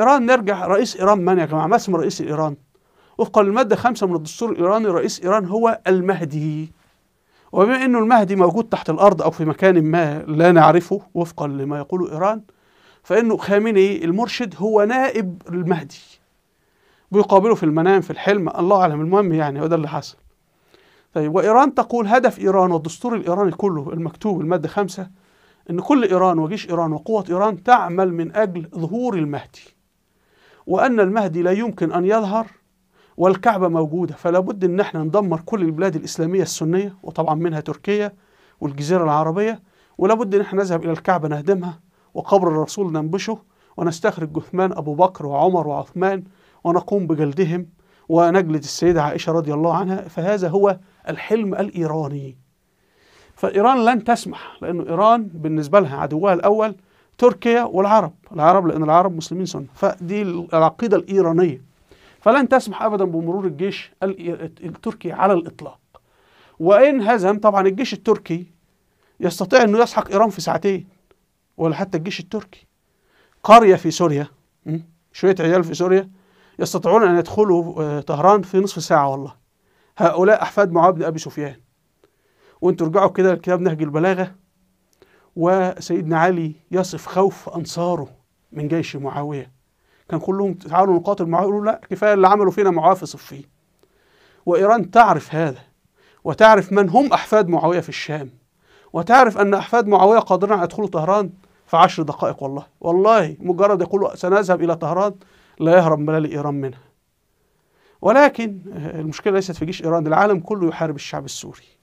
إيران نرجع رئيس إيران من يا جماعة ما اسم رئيس إيران وفقا للمادة خمسة من الدستور الإيراني رئيس إيران هو المهدي وبما أنه المهدي موجود تحت الأرض أو في مكان ما لا نعرفه وفقا لما يقوله إيران فإنه خامنئي المرشد هو نائب المهدي بيقابله في المنام في الحلم الله أعلم المهم يعني وده اللي حصل طيب وإيران تقول هدف إيران والدستور الإيراني كله المكتوب المادة خمسة إن كل إيران وجيش إيران وقوة إيران تعمل من أجل ظهور المهدي وأن المهدي لا يمكن أن يظهر والكعبة موجودة فلا بد أن احنا ندمر كل البلاد الإسلامية السنية وطبعا منها تركيا والجزيرة العربية ولا بد أن احنا نذهب إلى الكعبة نهدمها وقبر الرسول ننبشه ونستخرج جثمان أبو بكر وعمر وعثمان ونقوم بجلدهم ونجلد السيدة عائشة رضي الله عنها فهذا هو الحلم الإيراني فإيران لن تسمح لأن إيران بالنسبة لها عدوها الأول تركيا والعرب العرب لأن العرب مسلمين سنة فدي العقيدة الإيرانية فلن تسمح أبدا بمرور الجيش التركي على الإطلاق وإن هزم طبعا الجيش التركي يستطيع أنه يسحق إيران في ساعتين ولا حتى الجيش التركي قرية في سوريا شوية عيال في سوريا يستطيعون أن يدخلوا آه، طهران في نصف ساعة والله هؤلاء أحفاد معاذ بن أبي سفيان وانتوا ارجعوا كده لكتاب نهج البلاغة وسيدنا علي يصف خوف أنصاره من جيش معاوية كان كلهم تعالوا نقاتل معاوية يقولوا لا كفاية اللي عملوا فينا معاوية في صفين وإيران تعرف هذا وتعرف من هم أحفاد معاوية في الشام وتعرف أن أحفاد معاوية قادرين على يدخلوا طهران في عشر دقائق والله والله مجرد يقولوا سنذهب إلى طهران لا يهرب ملال إيران منها ولكن آه، المشكلة ليست في جيش إيران العالم كله يحارب الشعب السوري